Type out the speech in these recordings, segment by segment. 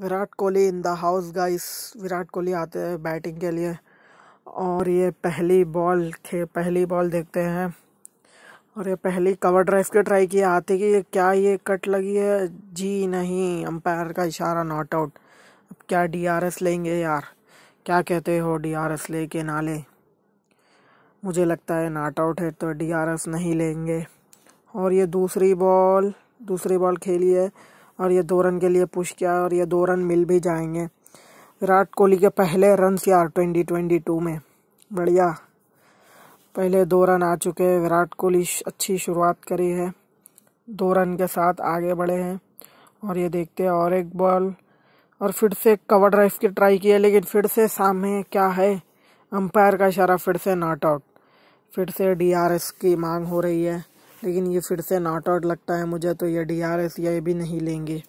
Virat Kohli in the house guys Virat Kohli आते हैं batting के लिए और ये पहली बॉल खे पहली बॉल देखते हैं और ये पहली कवर ड्राइव के ट्राई किया आते कि क्या ये कट लगी है जी नहीं अंपायर का इशारा नॉट आउट अब क्या डीआरएस लेंगे यार क्या कहते हो डीआरएस ले के ना ले मुझे लगता है नॉट आउट है तो डीआरएस नहीं लेंगे और ये दूसरी बॉल दूसरी बॉल खेली है और ये दो रन के लिए पुश किया और ये दो रन मिल भी जाएंगे विराट कोहली के पहले रन यार ट्वेंटी ट्वेंटी टू में बढ़िया पहले दो रन आ चुके हैं विराट कोहली अच्छी शुरुआत करी है दो रन के साथ आगे बढ़े हैं और ये देखते हैं और एक बॉल और फिर से कवर ड्राइव की ट्राई की है लेकिन फिर से सामने क्या है अंपायर का इशारा फिर से नॉट आउट फिर से डीआरएस की मांग हो रही है लेकिन ये फिर से नॉट आउट लगता है मुझे तो ये डी आर एस ये भी नहीं लेंगे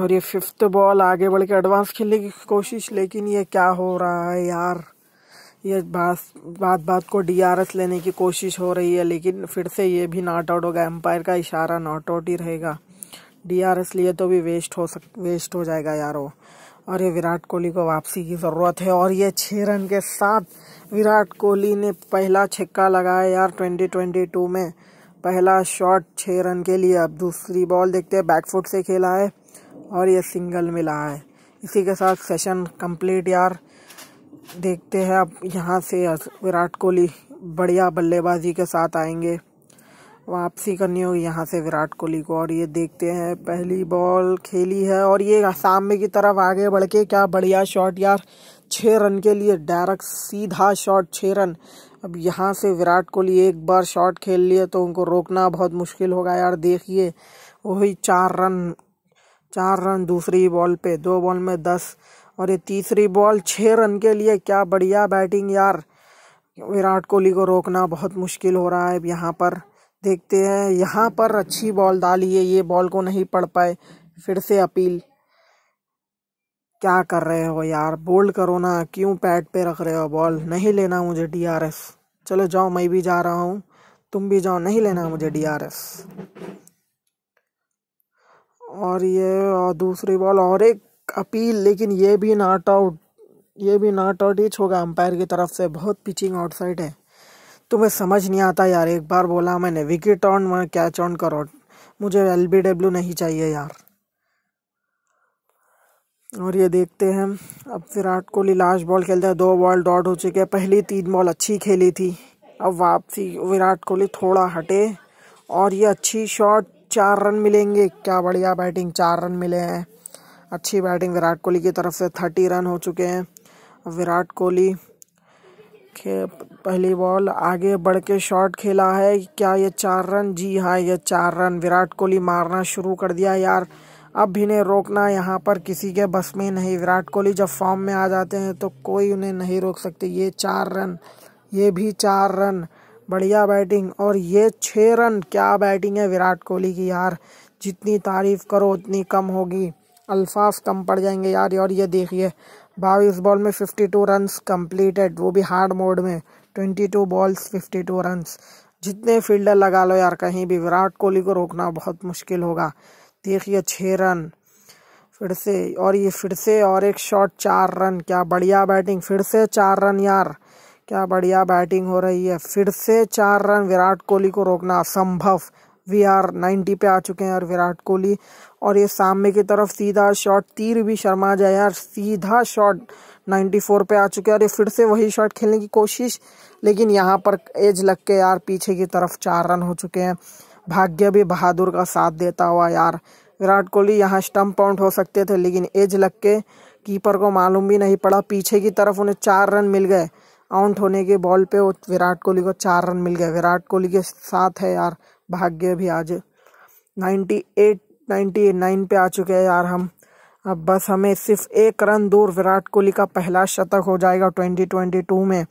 और ये फिफ्थ बॉल आगे बढ़ के एडवांस खेलने की कोशिश लेकिन ये क्या हो रहा है यार ये बात बात बात को डी आर एस लेने की कोशिश हो रही है लेकिन फिर से ये भी नॉट आउट होगा एम्पायर का इशारा नॉट आउट ही रहेगा डी आर एस लिए तो भी वेस्ट हो सक वेस्ट हो जाएगा यार वो और ये विराट कोहली को वापसी की ज़रूरत है और ये छः रन के साथ विराट कोहली ने पहला छक्का लगाया यार 2022 में पहला शॉट छः रन के लिए अब दूसरी बॉल देखते हैं बैकफुट से खेला है और ये सिंगल मिला है इसी के साथ सेशन कंप्लीट यार देखते हैं अब यहाँ से विराट कोहली बढ़िया बल्लेबाजी के साथ आएंगे वापसी करनी होगी यहाँ से विराट कोहली को और ये देखते हैं पहली बॉल खेली है और ये सामने की तरफ आगे बढ़ के क्या बढ़िया शॉट यार छः रन के लिए डायरेक्ट सीधा शॉट छः रन अब यहाँ से विराट कोहली एक बार शॉट खेल लिए तो उनको रोकना बहुत मुश्किल होगा यार देखिए वही चार रन चार रन दूसरी बॉल पे दो बॉल में दस और ये तीसरी बॉल छः रन के लिए क्या बढ़िया बैटिंग यार विराट कोहली को रोकना बहुत मुश्किल हो रहा है अब यहाँ पर देखते हैं यहाँ पर अच्छी बॉल डाली है ये बॉल को नहीं पड़ पाए फिर से अपील क्या कर रहे हो यार बोल्ड करो ना क्यों पैड पे रख रहे हो बॉल नहीं लेना मुझे डीआरएस चलो जाओ मैं भी जा रहा हूँ तुम भी जाओ नहीं लेना मुझे डीआरएस और ये और दूसरी बॉल और एक अपील लेकिन ये भी नॉट आउट ये भी नॉट आउट ही होगा अंपायर की तरफ से बहुत पिचिंग आउटसाइड है तुम्हें समझ नहीं आता यार एक बार बोला मैंने विकेट ऑन मैं कैच ऑन करो मुझे एल बी डब्ल्यू नहीं चाहिए यार और ये देखते हैं अब विराट कोहली लास्ट बॉल खेलते हैं दो बॉल डॉट हो चुके हैं पहली तीन बॉल अच्छी खेली थी अब वापसी विराट कोहली थोड़ा हटे और ये अच्छी शॉट चार रन मिलेंगे क्या बढ़िया बैटिंग चार रन मिले हैं अच्छी बैटिंग विराट कोहली की तरफ से थर्टी रन हो चुके हैं विराट कोहली पहली बॉल आगे बढ़ के शॉट खेला है क्या ये चार रन जी हाँ ये चार रन विराट कोहली मारना शुरू कर दिया यार अब भी इन्हें रोकना यहाँ पर किसी के बस में नहीं विराट कोहली जब फॉर्म में आ जाते हैं तो कोई उन्हें नहीं रोक सकते ये चार रन ये भी चार रन बढ़िया बैटिंग और ये छः रन क्या बैटिंग है विराट कोहली की यार जितनी तारीफ़ करो उतनी कम होगी अल्फाज कम पड़ जाएंगे यार और ये देखिए बाईस बॉल में फिफ्टी टू रन कम्प्लीटेड वो भी हार्ड मोड में twenty two balls fifty two run जितने फील्डर लगा लो यार कहीं भी विराट कोहली को रोकना बहुत मुश्किल होगा देखिए छः रन फिर से और ये फिर से और एक शॉट चार रन क्या बढ़िया बैटिंग फिर से चार रन यार क्या बढ़िया बैटिंग हो रही है फिर से चार रन विराट कोहली को रोकना असंभव वी आर नाइन्टी पे आ चुके हैं यार विराट कोहली और ये सामने की तरफ सीधा शॉट तीर भी शर्मा जाए यार सीधा शॉट नाइन्टी फोर पे आ चुके हैं और ये फिर से वही शॉट खेलने की कोशिश लेकिन यहाँ पर एज लग के यार पीछे की तरफ चार रन हो चुके हैं भाग्य भी बहादुर का साथ देता हुआ यार विराट कोहली यहाँ स्टम्प आउट हो सकते थे लेकिन एज लग के कीपर को मालूम भी नहीं पड़ा पीछे की तरफ उन्हें चार रन मिल गए आउट होने के बॉल पे वो विराट कोहली को चार रन मिल गए विराट कोहली के साथ है यार भाग्य भी आज नाइन्टी एट नाइन्टी नाइन पे आ चुके हैं यार हम अब बस हमें सिर्फ एक रन दूर विराट कोहली का पहला शतक हो जाएगा ट्वेंटी ट्वेंटी टू में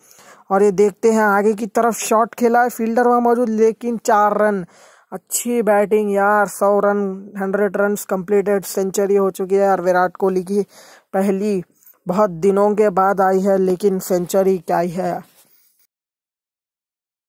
और ये देखते हैं आगे की तरफ शॉट खेला है फील्डर वहाँ मौजूद लेकिन चार रन अच्छी बैटिंग यार सौ run hundred run completed century हो चुकी है यार विराट कोहली की पहली बहुत दिनों के बाद आई है लेकिन सेंचुरी क्या ही है